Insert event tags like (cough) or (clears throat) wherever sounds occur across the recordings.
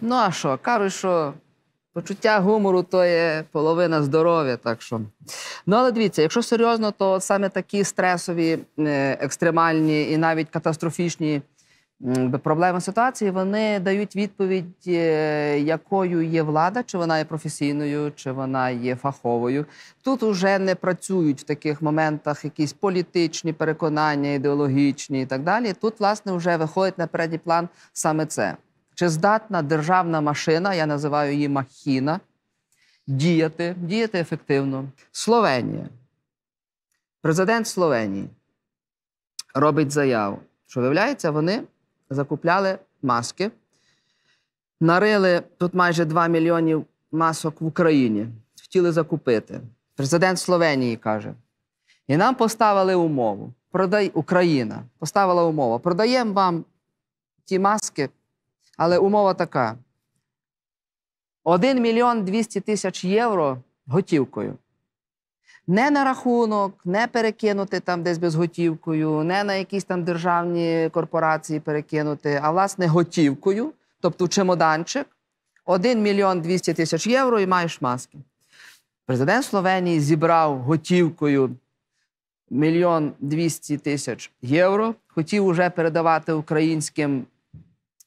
Ну, а що? Кажуть, що почуття гумору то є половина здоров'я. так що. Ну, але дивіться, якщо серйозно, то саме такі стресові, е, екстремальні і навіть катастрофічні проблеми ситуації вони дають відповідь, е, якою є влада, чи вона є професійною, чи вона є фаховою. Тут уже не працюють в таких моментах якісь політичні переконання, ідеологічні і так далі. Тут, власне, вже виходить на передній план саме це. Чи здатна державна машина, я називаю її махіна, діяти, діяти ефективно? Словенія. Президент Словенії робить заяву, що виявляється, вони закупляли маски, нарили тут майже 2 мільйони масок в Україні, хотіли закупити. Президент Словенії каже: і нам поставили умову. Продай Україна поставила умову, продаємо вам ті маски. Але умова така: 1 мільйон 200 тисяч євро готівкою. Не на рахунок, не перекинути там десь без готівкою, не на якісь там державні корпорації перекинути, а власне готівкою, тобто чемоданчик, 1 мільйон 200 тисяч євро і маєш маски. Президент Словенії зібрав готівкою мільйон 200 тисяч євро, хотів уже передавати українським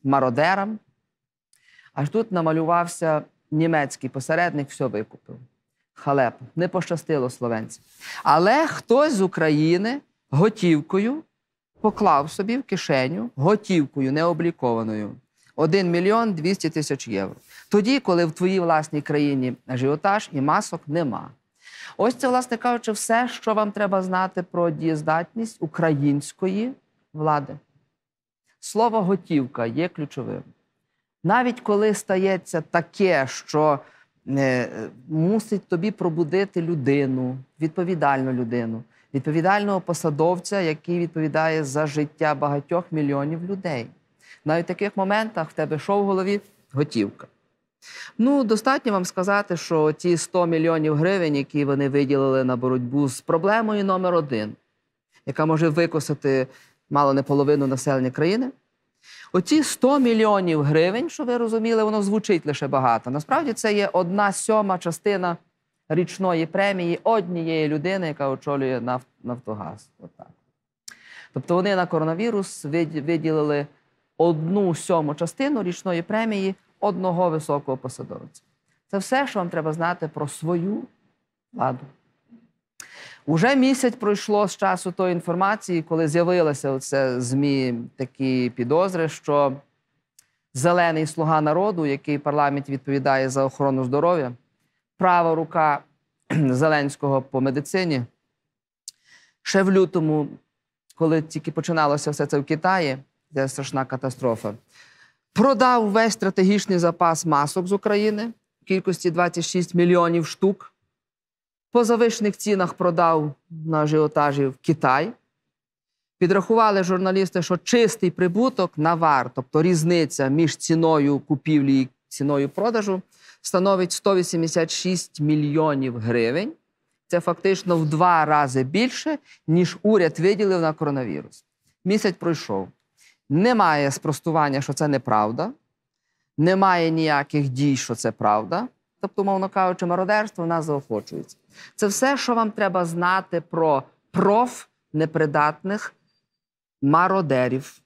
мародерам. Аж тут намалювався німецький посередник, все викупив. Халеп, не пощастило словенцям. Але хтось з України готівкою поклав собі в кишеню готівкою необлікованою 1 мільйон 200 тисяч євро. Тоді, коли в твоїй власній країні ажіотаж і масок нема. Ось це, власне кажучи, все, що вам треба знати про дієздатність української влади слово готівка є ключовим. Навіть коли стається таке, що е, мусить тобі пробудити людину, відповідальну людину, відповідального посадовця, який відповідає за життя багатьох мільйонів людей. Навіть в таких моментах в тебе що в голові готівка. Ну, достатньо вам сказати, що ті 100 мільйонів гривень, які вони виділили на боротьбу з проблемою номер один, яка може викосити мало не половину населення країни, Оці 100 мільйонів гривень, що ви розуміли, воно звучить лише багато. Насправді це є одна сьома частина річної премії однієї людини, яка очолює наф... Нафтогаз. От так. Тобто вони на коронавірус виділили одну сьому частину річної премії одного високого посадовця. Це все, що вам треба знати про свою владу. Уже місяць пройшло з часу тої інформації, коли з'явилися оце змі такі підозри, що зелений слуга народу, який парламент відповідає за охорону здоров'я, права рука (clears throat) Зеленського по медицині. Ще в лютому, коли тільки починалося все це в Китаї, де страшна катастрофа, продав весь стратегічний запас масок з України в кількості 26 мільйонів штук. По завишних цінах продав на ажіотажі в Китай. Підрахували журналісти, що чистий прибуток на вар, тобто різниця між ціною купівлі і ціною продажу, становить 186 мільйонів гривень. Це фактично в два рази більше, ніж уряд виділив на коронавірус. Місяць пройшов. Немає спростування, що це неправда, немає ніяких дій, що це правда тобто, умовно кажучи, мародерство, вона заохочується. Це все, що вам треба знати про профнепридатних мародерів.